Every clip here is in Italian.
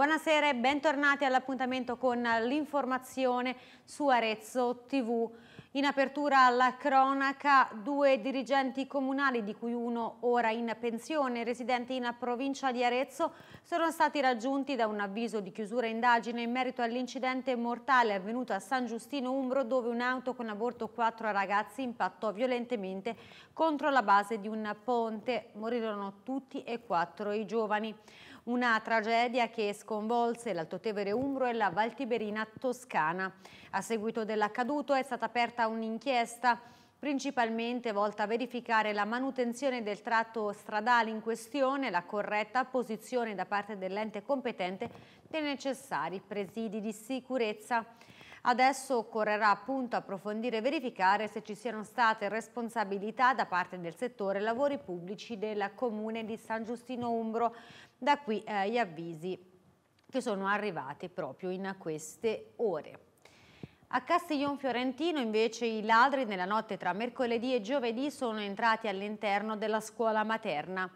Buonasera e bentornati all'appuntamento con l'informazione su Arezzo TV. In apertura alla cronaca, due dirigenti comunali, di cui uno ora in pensione, residenti in provincia di Arezzo, sono stati raggiunti da un avviso di chiusura indagine in merito all'incidente mortale avvenuto a San Giustino Umbro, dove un'auto con aborto quattro ragazzi impattò violentemente contro la base di un ponte. Morirono tutti e quattro i giovani una tragedia che sconvolse l'Altotevere Umbro e la Valtiberina Toscana. A seguito dell'accaduto è stata aperta un'inchiesta principalmente volta a verificare la manutenzione del tratto stradale in questione, la corretta posizione da parte dell'ente competente dei necessari presidi di sicurezza. Adesso occorrerà appunto approfondire e verificare se ci siano state responsabilità da parte del settore lavori pubblici del comune di San Giustino Umbro. Da qui eh, gli avvisi che sono arrivati proprio in queste ore. A Castiglion Fiorentino invece i ladri nella notte tra mercoledì e giovedì sono entrati all'interno della scuola materna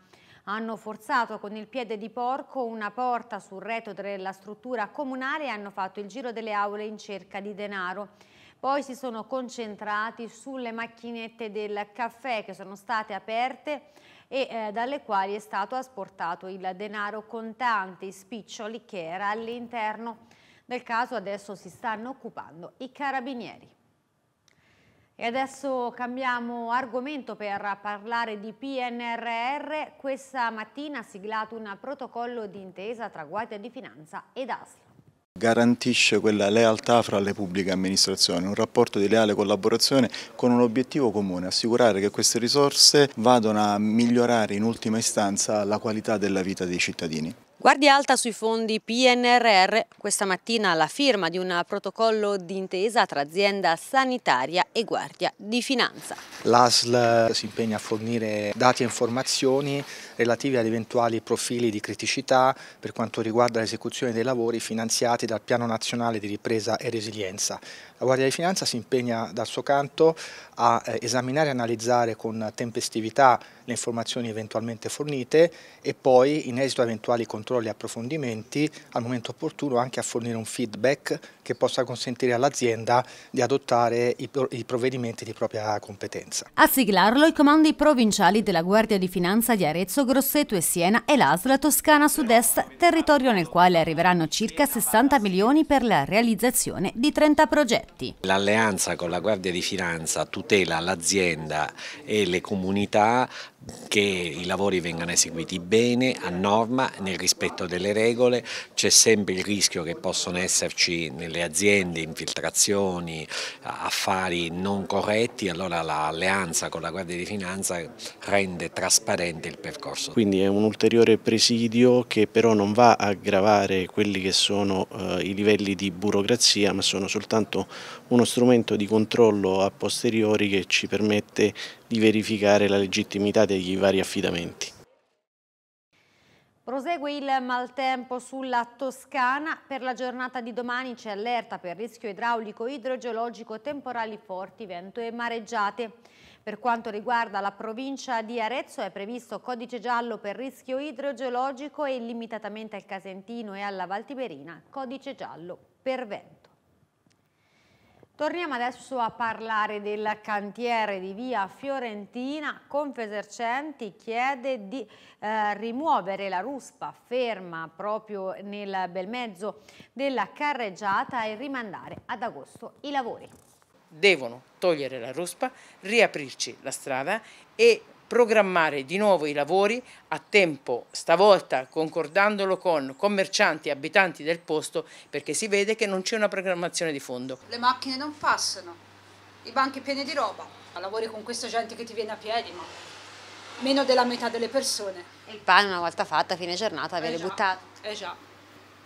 hanno forzato con il piede di porco una porta sul retro della struttura comunale e hanno fatto il giro delle aule in cerca di denaro. Poi si sono concentrati sulle macchinette del caffè che sono state aperte e eh, dalle quali è stato asportato il denaro contante, i spiccioli che era all'interno. Del caso adesso si stanno occupando i carabinieri. E adesso cambiamo argomento per parlare di PNRR. Questa mattina ha siglato un protocollo di intesa tra Guardia di Finanza ed ASL. Garantisce quella lealtà fra le pubbliche amministrazioni, un rapporto di leale collaborazione con un obiettivo comune, assicurare che queste risorse vadano a migliorare in ultima istanza la qualità della vita dei cittadini. Guardia alta sui fondi PNRR, questa mattina la firma di un protocollo d'intesa tra azienda sanitaria e Guardia di Finanza. L'ASL si impegna a fornire dati e informazioni relativi ad eventuali profili di criticità per quanto riguarda l'esecuzione dei lavori finanziati dal Piano Nazionale di Ripresa e Resilienza. La Guardia di Finanza si impegna dal suo canto a eh, esaminare e analizzare con tempestività le informazioni eventualmente fornite e poi in esito a eventuali controlli e approfondimenti al momento opportuno anche a fornire un feedback che possa consentire all'azienda di adottare i provvedimenti di propria competenza. A siglarlo i comandi provinciali della Guardia di Finanza di Arezzo, Grosseto e Siena e l'Asla Toscana Sud-Est, territorio nel quale arriveranno circa 60 milioni per la realizzazione di 30 progetti. L'alleanza con la Guardia di Finanza tutela l'azienda e le comunità che i lavori vengano eseguiti bene, a norma, nel rispetto delle regole, c'è sempre il rischio che possono esserci nelle aziende infiltrazioni, affari non corretti, allora l'alleanza con la Guardia di Finanza rende trasparente il percorso. Quindi è un ulteriore presidio che però non va a aggravare quelli che sono eh, i livelli di burocrazia, ma sono soltanto uno strumento di controllo a posteriori che ci permette di verificare la legittimità degli vari affidamenti. Prosegue il maltempo sulla Toscana. Per la giornata di domani c'è allerta per rischio idraulico, idrogeologico, temporali forti, vento e mareggiate. Per quanto riguarda la provincia di Arezzo è previsto codice giallo per rischio idrogeologico e limitatamente al Casentino e alla Valtiberina codice giallo per vento. Torniamo adesso a parlare del cantiere di via Fiorentina. Confesercenti chiede di eh, rimuovere la ruspa ferma proprio nel bel mezzo della carreggiata e rimandare ad agosto i lavori. Devono togliere la ruspa, riaprirci la strada e programmare di nuovo i lavori a tempo, stavolta concordandolo con commercianti e abitanti del posto, perché si vede che non c'è una programmazione di fondo. Le macchine non passano, i banchi pieni di roba, lavori con questa gente che ti viene a piedi, ma meno della metà delle persone. il pane una volta fatta, a fine giornata, viene eh buttato. Eh già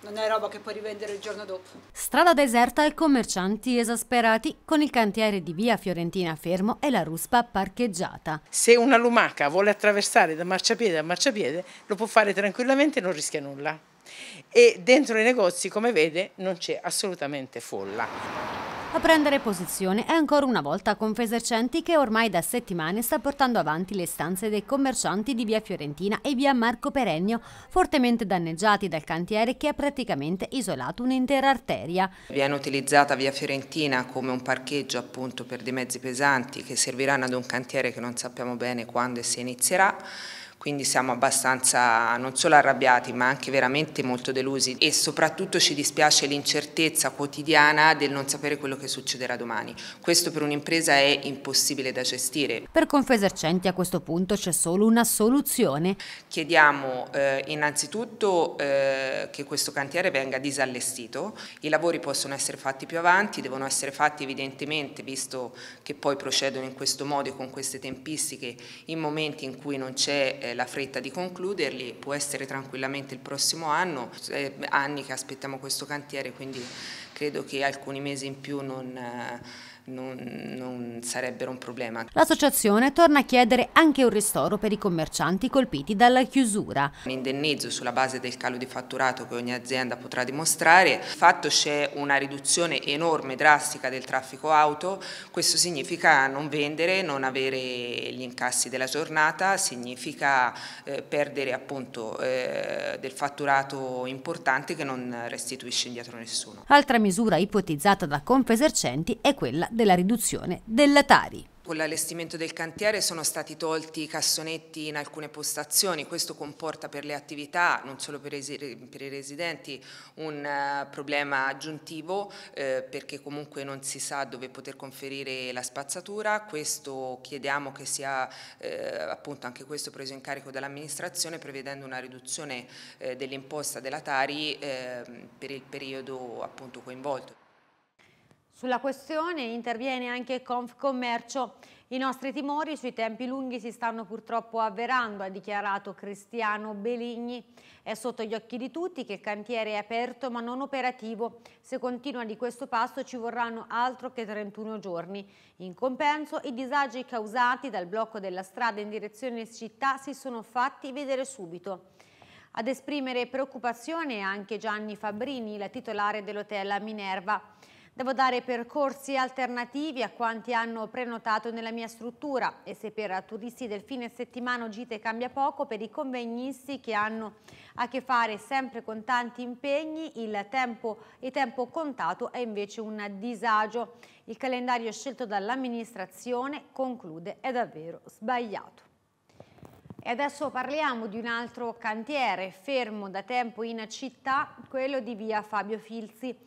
non è roba che puoi rivendere il giorno dopo. Strada deserta e commercianti esasperati con il cantiere di via Fiorentina fermo e la ruspa parcheggiata. Se una lumaca vuole attraversare da marciapiede a marciapiede lo può fare tranquillamente e non rischia nulla e dentro i negozi come vede non c'è assolutamente folla. A prendere posizione è ancora una volta Confesercenti che ormai da settimane sta portando avanti le stanze dei commercianti di via Fiorentina e via Marco Perennio, fortemente danneggiati dal cantiere che ha praticamente isolato un'intera arteria. Viene utilizzata via Fiorentina come un parcheggio appunto per dei mezzi pesanti che serviranno ad un cantiere che non sappiamo bene quando e se inizierà quindi siamo abbastanza non solo arrabbiati ma anche veramente molto delusi e soprattutto ci dispiace l'incertezza quotidiana del non sapere quello che succederà domani. Questo per un'impresa è impossibile da gestire. Per Confesercenti a questo punto c'è solo una soluzione. Chiediamo eh, innanzitutto eh, che questo cantiere venga disallestito, i lavori possono essere fatti più avanti, devono essere fatti evidentemente visto che poi procedono in questo modo e con queste tempistiche in momenti in cui non c'è eh, la fretta di concluderli, può essere tranquillamente il prossimo anno, è anni che aspettiamo questo cantiere, quindi credo che alcuni mesi in più non... Eh, non, non sarebbero un problema. L'associazione torna a chiedere anche un ristoro per i commercianti colpiti dalla chiusura. Un indennizzo sulla base del calo di fatturato che ogni azienda potrà dimostrare. Fatto c'è una riduzione enorme, drastica del traffico auto, questo significa non vendere, non avere gli incassi della giornata, significa eh, perdere appunto eh, del fatturato importante che non restituisce indietro nessuno. Altra misura ipotizzata da Confesercenti è quella della riduzione della Tari. Con l'allestimento del cantiere sono stati tolti i cassonetti in alcune postazioni, questo comporta per le attività, non solo per, i residenti, un eh, problema aggiuntivo eh, perché comunque non si sa dove poter conferire la spazzatura, questo chiediamo che sia eh, appunto anche questo preso in carico dall'amministrazione prevedendo una riduzione eh, dell'imposta della Tari ehm, per il periodo appunto coinvolto. Sulla questione interviene anche Confcommercio. I nostri timori sui tempi lunghi si stanno purtroppo avverando, ha dichiarato Cristiano Beligni. È sotto gli occhi di tutti che il cantiere è aperto ma non operativo. Se continua di questo passo ci vorranno altro che 31 giorni. In compenso i disagi causati dal blocco della strada in direzione città si sono fatti vedere subito. Ad esprimere preoccupazione anche Gianni Fabrini, la titolare dell'hotel Minerva. Devo dare percorsi alternativi a quanti hanno prenotato nella mia struttura e se per turisti del fine settimana gite cambia poco, per i convegnisti che hanno a che fare sempre con tanti impegni il tempo, il tempo contato è invece un disagio. Il calendario scelto dall'amministrazione conclude è davvero sbagliato. E adesso parliamo di un altro cantiere fermo da tempo in città, quello di via Fabio Filzi.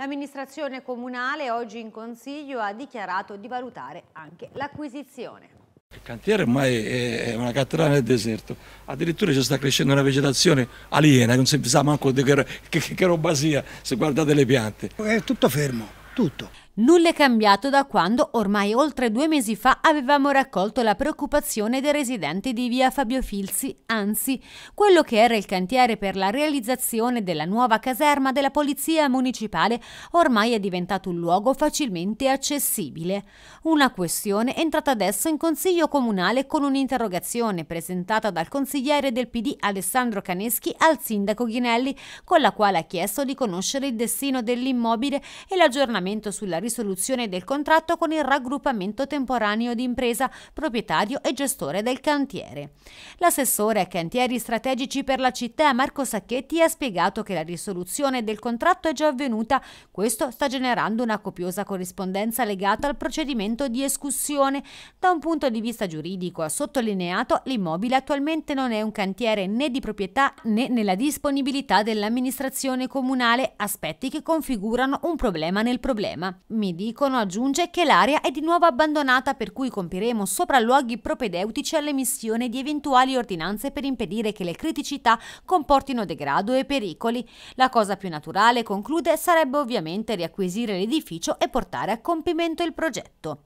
L'amministrazione comunale oggi in consiglio ha dichiarato di valutare anche l'acquisizione. Il cantiere ormai è una cattedrale nel deserto, addirittura ci sta crescendo una vegetazione aliena, non si sa manco che, che, che roba sia se guardate le piante. È tutto fermo, tutto. Nulla è cambiato da quando, ormai oltre due mesi fa, avevamo raccolto la preoccupazione dei residenti di via Fabio Filzi, anzi, quello che era il cantiere per la realizzazione della nuova caserma della Polizia Municipale ormai è diventato un luogo facilmente accessibile. Una questione è entrata adesso in Consiglio Comunale con un'interrogazione presentata dal consigliere del PD Alessandro Caneschi al sindaco Ghinelli, con la quale ha chiesto di conoscere il destino dell'immobile e l'aggiornamento sulla risoluzione risoluzione del contratto con il raggruppamento temporaneo di impresa, proprietario e gestore del cantiere. L'assessore a cantieri strategici per la città Marco Sacchetti ha spiegato che la risoluzione del contratto è già avvenuta, questo sta generando una copiosa corrispondenza legata al procedimento di escussione. Da un punto di vista giuridico, ha sottolineato, l'immobile attualmente non è un cantiere né di proprietà né nella disponibilità dell'amministrazione comunale, aspetti che configurano un problema nel problema mi dicono, aggiunge, che l'area è di nuovo abbandonata per cui compiremo sopralluoghi propedeutici all'emissione di eventuali ordinanze per impedire che le criticità comportino degrado e pericoli. La cosa più naturale, conclude, sarebbe ovviamente riacquisire l'edificio e portare a compimento il progetto.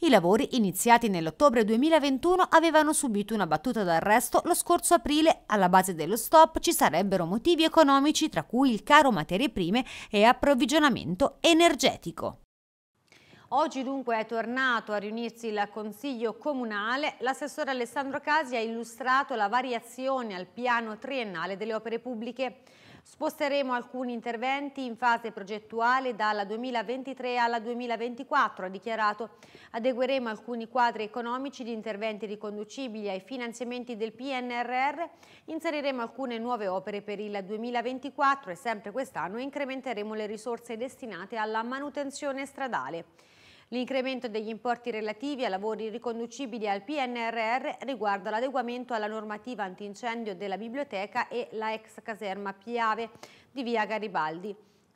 I lavori iniziati nell'ottobre 2021 avevano subito una battuta d'arresto lo scorso aprile. Alla base dello stop ci sarebbero motivi economici tra cui il caro materie prime e approvvigionamento energetico. Oggi dunque è tornato a riunirsi il Consiglio Comunale. L'assessore Alessandro Casi ha illustrato la variazione al piano triennale delle opere pubbliche. Sposteremo alcuni interventi in fase progettuale dalla 2023 alla 2024, ha dichiarato. Adegueremo alcuni quadri economici di interventi riconducibili ai finanziamenti del PNRR, inseriremo alcune nuove opere per il 2024 e sempre quest'anno incrementeremo le risorse destinate alla manutenzione stradale. L'incremento degli importi relativi a lavori riconducibili al PNRR riguarda l'adeguamento alla normativa antincendio della biblioteca e la ex caserma Piave di via Garibaldi.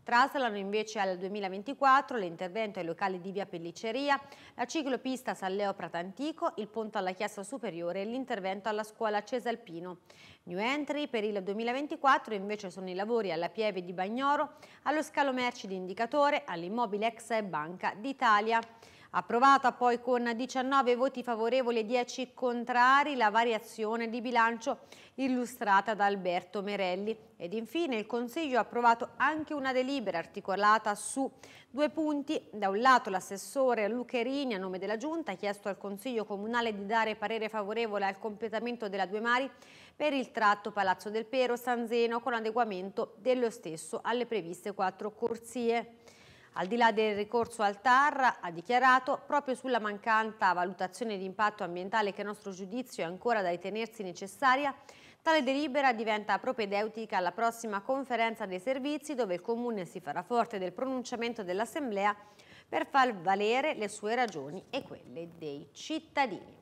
Traslano invece al 2024 l'intervento ai locali di via Pelliceria, la ciclopista San Leo Pratantico, il ponte alla Chiesa Superiore e l'intervento alla scuola Cesalpino. New entry per il 2024 invece sono i lavori alla Pieve di Bagnoro, allo scalo merci di Indicatore, all'immobile ex Banca d'Italia. Approvata poi con 19 voti favorevoli e 10 contrari la variazione di bilancio illustrata da Alberto Merelli. Ed infine il Consiglio ha approvato anche una delibera articolata su due punti. Da un lato l'assessore Lucherini a nome della Giunta ha chiesto al Consiglio Comunale di dare parere favorevole al completamento della Due Mari per il tratto Palazzo del Pero-San Zeno con adeguamento dello stesso alle previste quattro corsie. Al di là del ricorso al TAR, ha dichiarato, proprio sulla mancata valutazione di impatto ambientale che a nostro giudizio è ancora da ritenersi necessaria, Tale delibera diventa propedeutica alla prossima conferenza dei servizi dove il Comune si farà forte del pronunciamento dell'Assemblea per far valere le sue ragioni e quelle dei cittadini.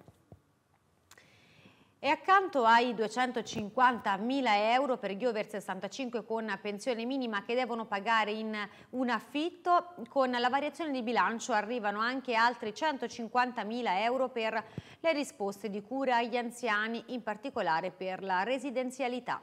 E accanto ai 250.000 euro per gli over 65 con pensione minima che devono pagare in un affitto, con la variazione di bilancio arrivano anche altri 150.000 euro per le risposte di cura agli anziani, in particolare per la residenzialità.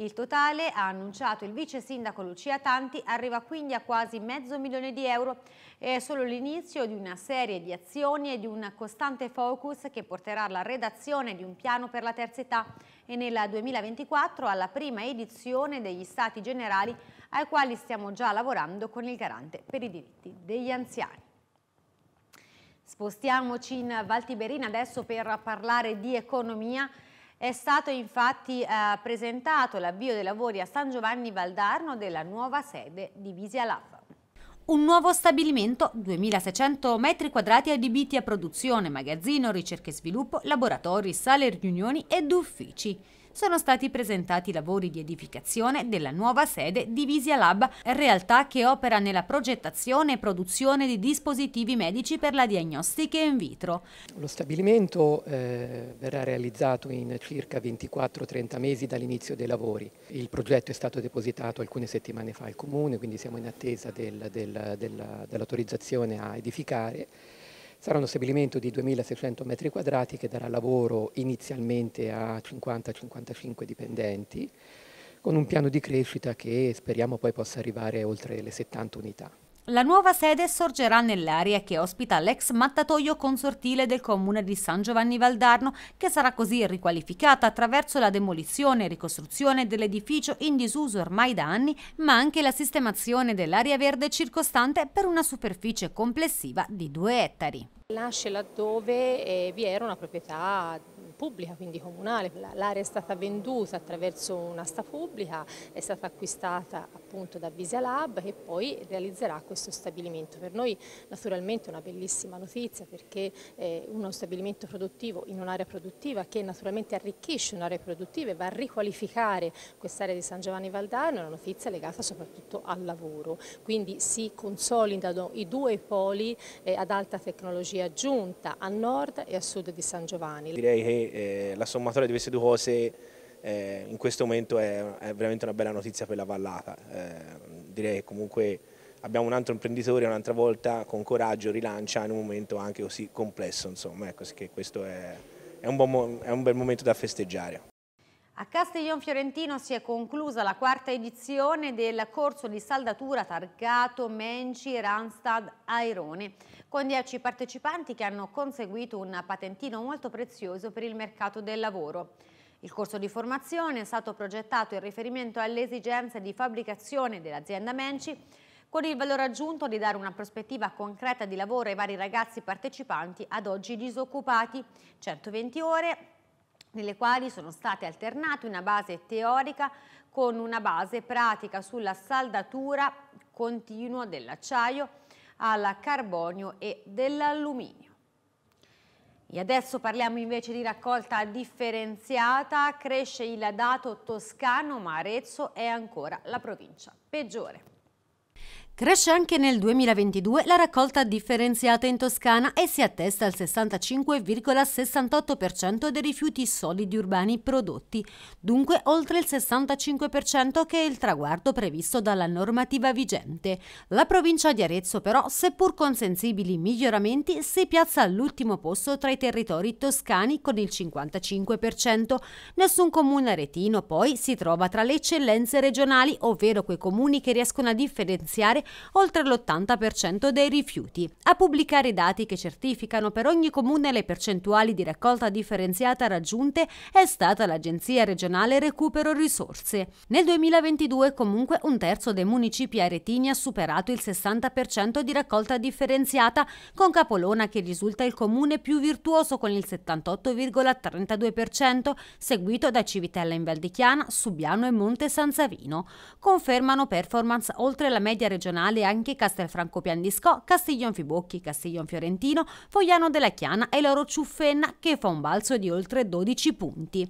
Il totale, ha annunciato il vice sindaco Lucia Tanti, arriva quindi a quasi mezzo milione di euro. È solo l'inizio di una serie di azioni e di un costante focus che porterà alla redazione di un piano per la terza età e nel 2024 alla prima edizione degli Stati Generali ai quali stiamo già lavorando con il garante per i diritti degli anziani. Spostiamoci in Valtiberina adesso per parlare di economia. È stato infatti eh, presentato l'avvio dei lavori a San Giovanni Valdarno della nuova sede di Visia Lab un nuovo stabilimento, 2600 metri quadrati adibiti a produzione, magazzino, ricerca e sviluppo, laboratori, sale riunioni ed uffici sono stati presentati i lavori di edificazione della nuova sede di Visia Lab, realtà che opera nella progettazione e produzione di dispositivi medici per la diagnostica in vitro. Lo stabilimento eh, verrà realizzato in circa 24-30 mesi dall'inizio dei lavori. Il progetto è stato depositato alcune settimane fa al Comune, quindi siamo in attesa del, del, dell'autorizzazione a edificare Sarà uno stabilimento di 2.600 metri quadrati che darà lavoro inizialmente a 50-55 dipendenti, con un piano di crescita che speriamo poi possa arrivare oltre le 70 unità. La nuova sede sorgerà nell'area che ospita l'ex mattatoio consortile del comune di San Giovanni Valdarno, che sarà così riqualificata attraverso la demolizione e ricostruzione dell'edificio in disuso ormai da anni, ma anche la sistemazione dell'area verde circostante per una superficie complessiva di 2 ettari. Nasce laddove eh, vi era una proprietà pubblica, quindi comunale. L'area è stata venduta attraverso un'asta pubblica, è stata acquistata appunto da Bisa Lab che poi realizzerà questo stabilimento. Per noi naturalmente è una bellissima notizia perché eh, uno stabilimento produttivo in un'area produttiva che naturalmente arricchisce un'area produttiva e va a riqualificare quest'area di San Giovanni Valdarno è una notizia legata soprattutto al lavoro. Quindi si consolidano i due poli eh, ad alta tecnologia aggiunta a nord e a sud di San Giovanni. Direi che eh, la sommatoria di queste due cose eh, in questo momento è, è, veramente una bella notizia per la vallata. Eh, direi che comunque abbiamo un altro imprenditore un'altra volta con coraggio rilancia in un momento anche così complesso, insomma, ecco, che questo è, è, un buon, è un bel momento da festeggiare. A Castiglion Fiorentino si è conclusa la quarta edizione del corso di saldatura targato Menci Randstad Airone, con 10 partecipanti che hanno conseguito un patentino molto prezioso per il mercato del lavoro. Il corso di formazione è stato progettato in riferimento alle esigenze di fabbricazione dell'azienda Menci con il valore aggiunto di dare una prospettiva concreta di lavoro ai vari ragazzi partecipanti ad oggi disoccupati, 120 ore nelle quali sono state alternate una base teorica con una base pratica sulla saldatura continua dell'acciaio al carbonio e dell'alluminio. E adesso parliamo invece di raccolta differenziata, cresce il dato toscano ma Arezzo è ancora la provincia peggiore. Cresce anche nel 2022 la raccolta differenziata in Toscana e si attesta al 65,68% dei rifiuti solidi urbani prodotti, dunque oltre il 65% che è il traguardo previsto dalla normativa vigente. La provincia di Arezzo però, seppur con sensibili miglioramenti, si piazza all'ultimo posto tra i territori toscani con il 55%. Nessun comune aretino poi si trova tra le eccellenze regionali, ovvero quei comuni che riescono a differenziare oltre l'80% dei rifiuti, a pubblicare i dati che certificano per ogni comune le percentuali di raccolta differenziata raggiunte è stata l'Agenzia regionale Recupero Risorse. Nel 2022 comunque un terzo dei municipi aretini ha superato il 60% di raccolta differenziata, con Capolona che risulta il comune più virtuoso con il 78,32%, seguito da Civitella in Val di Chiana, Subiano e Monte San Savino. Confermano performance oltre la media regionale Canale anche Castelfranco Piandiscò, Castiglion Fibocchi, Castiglion Fiorentino, Fogliano della Chiana e l'Oro Ciuffenna che fa un balzo di oltre 12 punti.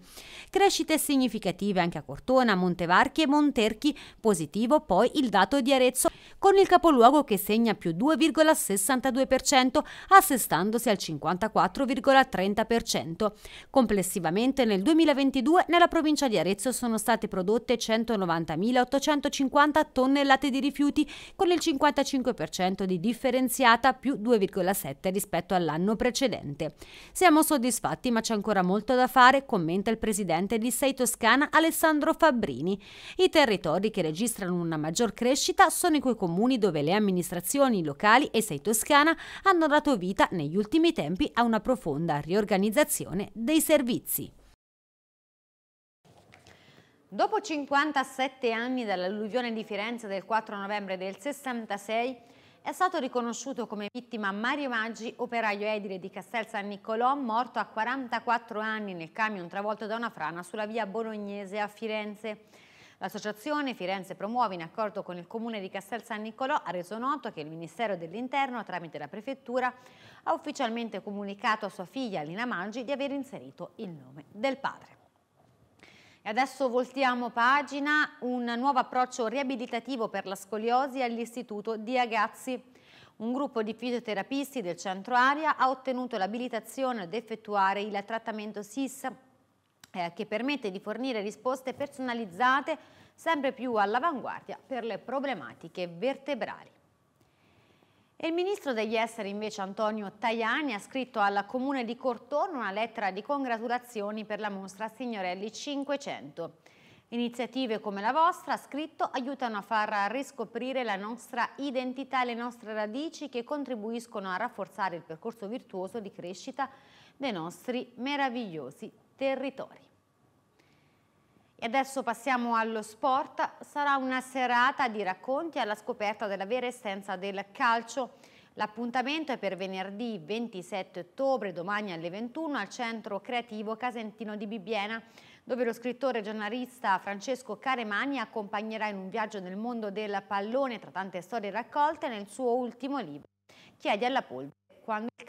Crescite significative anche a Cortona, Montevarchi e Monterchi, positivo poi il dato di Arezzo con il capoluogo che segna più 2,62%, assestandosi al 54,30%. Complessivamente nel 2022 nella provincia di Arezzo sono state prodotte 190.850 tonnellate di rifiuti con il 55% di differenziata più 2,7 rispetto all'anno precedente. Siamo soddisfatti ma c'è ancora molto da fare, commenta il presidente di Sei Toscana Alessandro Fabbrini. I territori che registrano una maggior crescita sono i quei comuni dove le amministrazioni locali e Sei Toscana hanno dato vita negli ultimi tempi a una profonda riorganizzazione dei servizi. Dopo 57 anni dall'alluvione di Firenze del 4 novembre del 66, è stato riconosciuto come vittima Mario Maggi, operaio edile di Castel San Niccolò, morto a 44 anni nel camion travolto da una frana sulla via Bolognese a Firenze. L'associazione Firenze Promuove, in accordo con il comune di Castel San Niccolò, ha reso noto che il Ministero dell'Interno, tramite la Prefettura, ha ufficialmente comunicato a sua figlia Lina Maggi di aver inserito il nome del padre adesso voltiamo pagina, un nuovo approccio riabilitativo per la scoliosi all'Istituto di Agazzi. Un gruppo di fisioterapisti del centro aria ha ottenuto l'abilitazione ad effettuare il trattamento SIS eh, che permette di fornire risposte personalizzate sempre più all'avanguardia per le problematiche vertebrali. Il ministro degli esteri invece Antonio Tajani ha scritto alla comune di Cortona una lettera di congratulazioni per la mostra Signorelli 500. Iniziative come la vostra, ha scritto, aiutano a far riscoprire la nostra identità e le nostre radici che contribuiscono a rafforzare il percorso virtuoso di crescita dei nostri meravigliosi territori. E adesso passiamo allo sport. Sarà una serata di racconti alla scoperta della vera essenza del calcio. L'appuntamento è per venerdì 27 ottobre, domani alle 21, al Centro Creativo Casentino di Bibbiena, dove lo scrittore e giornalista Francesco Caremani accompagnerà in un viaggio nel mondo del pallone tra tante storie raccolte nel suo ultimo libro, Chiedi alla polvere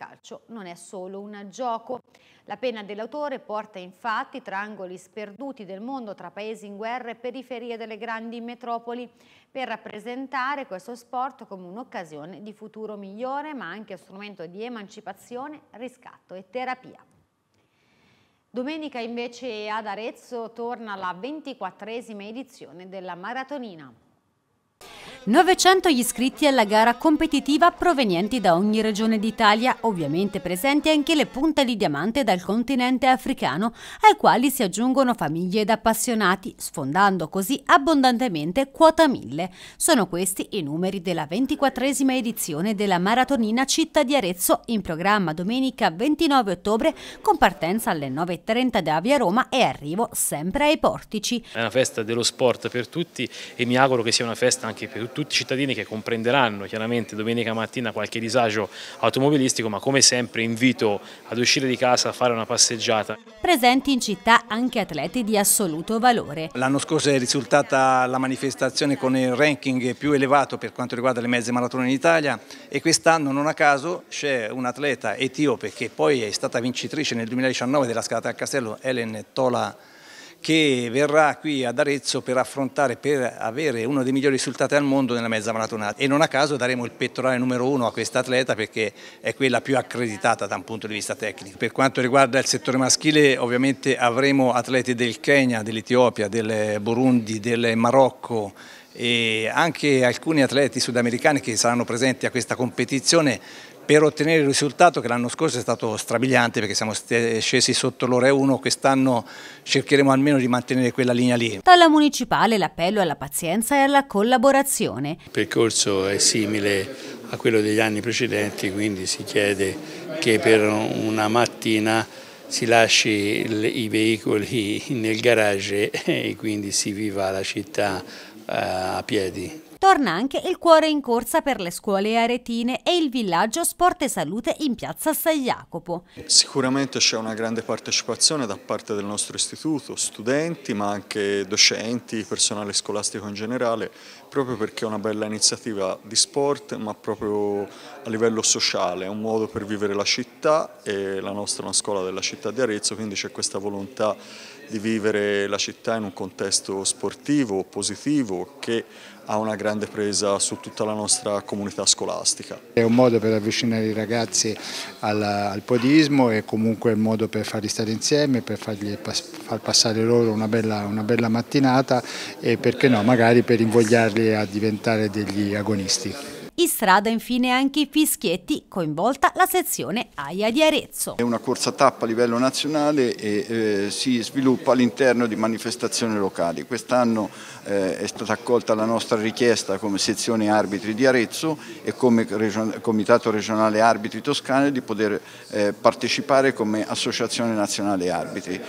calcio non è solo un gioco. La pena dell'autore porta infatti tra angoli sperduti del mondo, tra paesi in guerra e periferie delle grandi metropoli, per rappresentare questo sport come un'occasione di futuro migliore, ma anche strumento di emancipazione, riscatto e terapia. Domenica invece ad Arezzo torna la ventiquattresima edizione della Maratonina. 900 gli iscritti alla gara competitiva provenienti da ogni regione d'Italia, ovviamente presenti anche le punte di diamante dal continente africano, ai quali si aggiungono famiglie ed appassionati, sfondando così abbondantemente quota 1000. Sono questi i numeri della 24esima edizione della Maratonina Città di Arezzo, in programma domenica 29 ottobre, con partenza alle 9.30 da Via Roma e arrivo sempre ai portici. È una festa dello sport per tutti e mi auguro che sia una festa anche per tutti tutti i cittadini che comprenderanno chiaramente domenica mattina qualche disagio automobilistico, ma come sempre invito ad uscire di casa a fare una passeggiata. Presenti in città anche atleti di assoluto valore. L'anno scorso è risultata la manifestazione con il ranking più elevato per quanto riguarda le mezze maratone in Italia e quest'anno non a caso c'è un'atleta etiope che poi è stata vincitrice nel 2019 della scalata a castello, Helen Tola che verrà qui ad Arezzo per affrontare, per avere uno dei migliori risultati al mondo nella mezza maratonata. E non a caso daremo il pettorale numero uno a questa atleta perché è quella più accreditata da un punto di vista tecnico. Per quanto riguarda il settore maschile ovviamente avremo atleti del Kenya, dell'Etiopia, del Burundi, del Marocco, e anche alcuni atleti sudamericani che saranno presenti a questa competizione per ottenere il risultato che l'anno scorso è stato strabiliante perché siamo scesi sotto l'ora 1, quest'anno cercheremo almeno di mantenere quella linea lì. Dalla municipale l'appello alla pazienza e alla collaborazione. Il percorso è simile a quello degli anni precedenti, quindi si chiede che per una mattina si lasci i veicoli nel garage e quindi si viva la città eh, a piedi torna anche il cuore in corsa per le scuole aretine e il villaggio Sport e Salute in piazza San Jacopo. Sicuramente c'è una grande partecipazione da parte del nostro istituto, studenti ma anche docenti, personale scolastico in generale proprio perché è una bella iniziativa di sport ma proprio a livello sociale, è un modo per vivere la città e la nostra è una scuola della città di Arezzo quindi c'è questa volontà di vivere la città in un contesto sportivo, positivo che ha una grande presa su tutta la nostra comunità scolastica. È un modo per avvicinare i ragazzi al, al podismo è comunque un modo per farli stare insieme, per fargli, far passare loro una bella, una bella mattinata e perché no magari per invogliarli aiutarli a diventare degli agonisti. In strada infine anche i fischietti, coinvolta la sezione AIA di Arezzo. È una corsa tappa a livello nazionale e eh, si sviluppa all'interno di manifestazioni locali. Quest'anno eh, è stata accolta la nostra richiesta come sezione arbitri di Arezzo e come region comitato regionale arbitri toscane di poter eh, partecipare come associazione nazionale arbitri.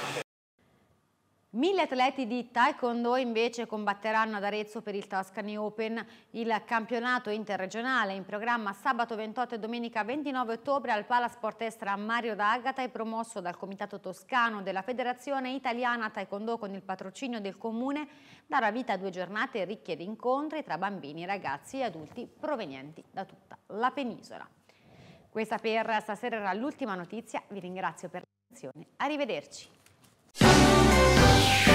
Mille atleti di Taekwondo invece combatteranno ad Arezzo per il Toscani Open, il campionato interregionale in programma sabato 28 e domenica 29 ottobre al Palasport Estra Mario D'Agata è promosso dal Comitato Toscano della Federazione Italiana Taekwondo con il patrocinio del Comune, darà vita a due giornate ricche di incontri tra bambini, ragazzi e adulti provenienti da tutta la penisola. Questa per stasera era l'ultima notizia, vi ringrazio per l'attenzione, arrivederci. よし